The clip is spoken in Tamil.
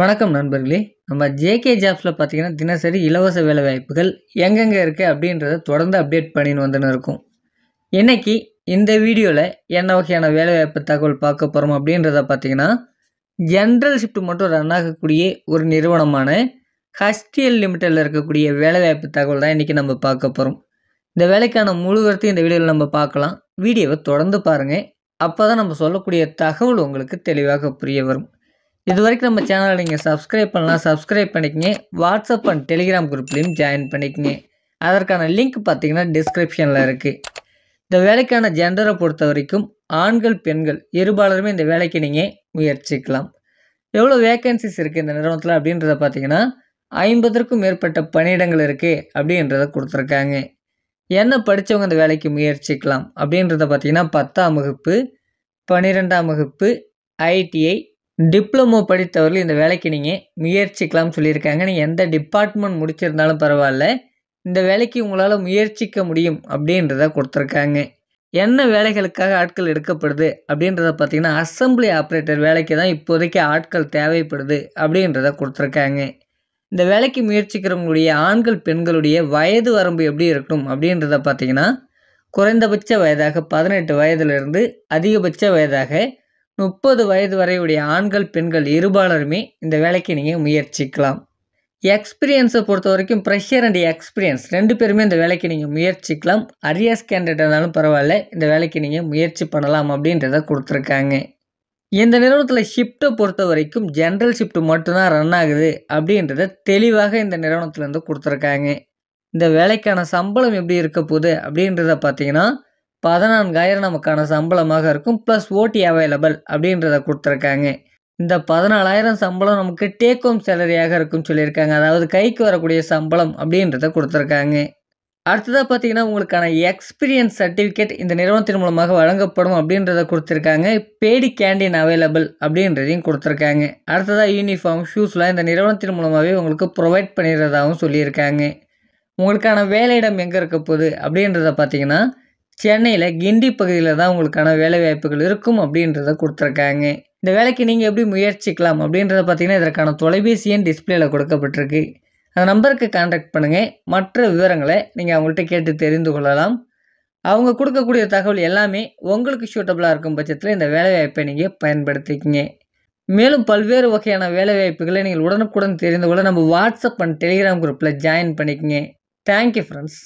வணக்கம் நண்பர்களே நம்ம ஜேகே ஜாப்ஸில் பார்த்தீங்கன்னா தினசரி இலவச வேலைவாய்ப்புகள் எங்கெங்கே இருக்குது அப்படின்றத தொடர்ந்து அப்டேட் பண்ணின்னு வந்துன்னு இருக்கும் இன்றைக்கி இந்த வீடியோவில் என்ன வகையான வேலைவாய்ப்பு தகவல் பார்க்க போகிறோம் அப்படின்றத பார்த்தீங்கன்னா ஜென்ரல் ஷிஃப்ட் மட்டும் ரன் ஆகக்கூடிய ஒரு நிறுவனமான ஹஸ்டியல் லிமிட்டடில் இருக்கக்கூடிய வேலைவாய்ப்பு தகவல் தான் இன்றைக்கி நம்ம பார்க்க போகிறோம் இந்த வேலைக்கான முழு இந்த வீடியோவில் நம்ம பார்க்கலாம் வீடியோவை தொடர்ந்து பாருங்கள் அப்போ தான் நம்ம சொல்லக்கூடிய தகவல் உங்களுக்கு தெளிவாக புரிய வரும் இது வரைக்கும் நம்ம சேனலை நீங்கள் சப்ஸ்கிரைப் பண்ணலாம் சப்ஸ்கிரைப் பண்ணிக்கங்க வாட்ஸ்அப் அண்ட் டெலிகிராம் குரூப்லேயும் ஜாயின் பண்ணிக்கங்க அதற்கான லிங்க் பார்த்தீங்கன்னா டிஸ்கிரிப்ஷனில் இருக்குது இந்த வேலைக்கான ஜெண்டரை பொறுத்த வரைக்கும் ஆண்கள் பெண்கள் இருபாலருமே இந்த வேலைக்கு நீங்கள் முயற்சிக்கலாம் எவ்வளோ வேக்கன்சிஸ் இருக்குது இந்த நிறுவனத்தில் அப்படின்றத பார்த்தீங்கன்னா ஐம்பதற்கும் மேற்பட்ட பணியிடங்கள் இருக்குது அப்படின்றத கொடுத்துருக்காங்க என்ன படித்தவங்க இந்த வேலைக்கு முயற்சிக்கலாம் அப்படின்றத பார்த்திங்கன்னா பத்தாம் வகுப்பு பன்னிரெண்டாம் வகுப்பு ஐடிஐ டிப்ளமோ படித்தவர்கள் இந்த வேலைக்கு நீங்கள் முயற்சிக்கலாம்னு சொல்லியிருக்காங்க நீங்கள் எந்த டிபார்ட்மெண்ட் முடிச்சிருந்தாலும் பரவாயில்ல இந்த வேலைக்கு உங்களால் முயற்சிக்க முடியும் அப்படின்றத கொடுத்துருக்காங்க என்ன வேலைகளுக்காக ஆட்கள் எடுக்கப்படுது அப்படின்றத பார்த்திங்கன்னா அசம்பிளி ஆப்ரேட்டர் வேலைக்கு தான் இப்போதைக்கு ஆட்கள் தேவைப்படுது அப்படின்றத கொடுத்துருக்காங்க இந்த வேலைக்கு முயற்சிக்கிறவங்களுடைய ஆண்கள் பெண்களுடைய வயது வரம்பு எப்படி இருக்கணும் அப்படின்றத பார்த்திங்கன்னா குறைந்தபட்ச வயதாக பதினெட்டு வயதிலிருந்து அதிகபட்ச வயதாக முப்பது வயது வரையுடைய ஆண்கள் பெண்கள் இருபாலருமே இந்த வேலைக்கு நீங்கள் முயற்சிக்கலாம் எக்ஸ்பீரியன்ஸை பொறுத்த வரைக்கும் ப்ரெஷர் அண்ட் எக்ஸ்பீரியன்ஸ் ரெண்டு பேருமே இந்த வேலைக்கு நீங்கள் முயற்சிக்கலாம் அரியஸ் கேண்டிடேட் இருந்தாலும் பரவாயில்ல இந்த வேலைக்கு நீங்கள் முயற்சி பண்ணலாம் அப்படின்றத கொடுத்துருக்காங்க இந்த நிறுவனத்தில் ஷிஃப்ட்டை பொறுத்த வரைக்கும் ஜென்ரல் ஷிஃப்ட் மட்டும்தான் ரன் ஆகுது அப்படின்றத தெளிவாக இந்த நிறுவனத்துலேருந்து கொடுத்துருக்காங்க இந்த வேலைக்கான சம்பளம் எப்படி இருக்க போகுது அப்படின்றத பார்த்தீங்கன்னா பதினான்காயிரம் நமக்கான சம்பளமாக இருக்கும் ப்ளஸ் ஓடி அவைலபிள் அப்படின்றத கொடுத்துருக்காங்க இந்த பதினாலாயிரம் சம்பளம் நமக்கு டேக் ஹோம் சேலரியாக இருக்கும்னு சொல்லியிருக்காங்க அதாவது கைக்கு வரக்கூடிய சம்பளம் அப்படின்றத கொடுத்துருக்காங்க அடுத்ததாக பார்த்தீங்கன்னா உங்களுக்கான எக்ஸ்பீரியன்ஸ் சர்டிஃபிகேட் இந்த நிறுவனத்தின் மூலமாக வழங்கப்படும் அப்படின்றத கொடுத்துருக்காங்க பேடி கேண்டீன் அவைலபிள் அப்படின்றதையும் கொடுத்துருக்காங்க அடுத்ததாக யூனிஃபார்ம் ஷூஸ்லாம் இந்த நிறுவனத்தின் மூலமாகவே உங்களுக்கு ப்ரொவைட் பண்ணிடுறதாகவும் சொல்லியிருக்காங்க உங்களுக்கான வேலையிடம் எங்கே இருக்க போகுது அப்படின்றத பார்த்தீங்கன்னா சென்னையில் கிண்டி பகுதியில் தான் உங்களுக்கான வேலை வாய்ப்புகள் இருக்கும் அப்படின்றத கொடுத்துருக்காங்க இந்த வேலைக்கு நீங்கள் எப்படி முயற்சிக்கலாம் அப்படின்றத பார்த்தீங்கன்னா இதற்கான தொலைபேசி எண் டிஸ்பிளேல கொடுக்கப்பட்டிருக்கு அந்த நம்பருக்கு கான்டாக்ட் பண்ணுங்கள் மற்ற விவரங்களை நீங்கள் அவங்கள்ட்ட கேட்டு தெரிந்து கொள்ளலாம் அவங்க கொடுக்கக்கூடிய தகவல் எல்லாமே உங்களுக்கு சூட்டபுளாக இருக்கும் பட்சத்தில் இந்த வேலைவாய்ப்பை நீங்கள் பயன்படுத்திக்கிங்க மேலும் பல்வேறு வகையான வேலைவாய்ப்புகளை நீங்கள் உடனுக்குடன் தெரிந்து கொள்ள நம்ம வாட்ஸ்அப் அண்ட் டெலிகிராம் குரூப்பில் ஜாயின் பண்ணிக்கங்க தேங்க்யூ ஃப்ரெண்ட்ஸ்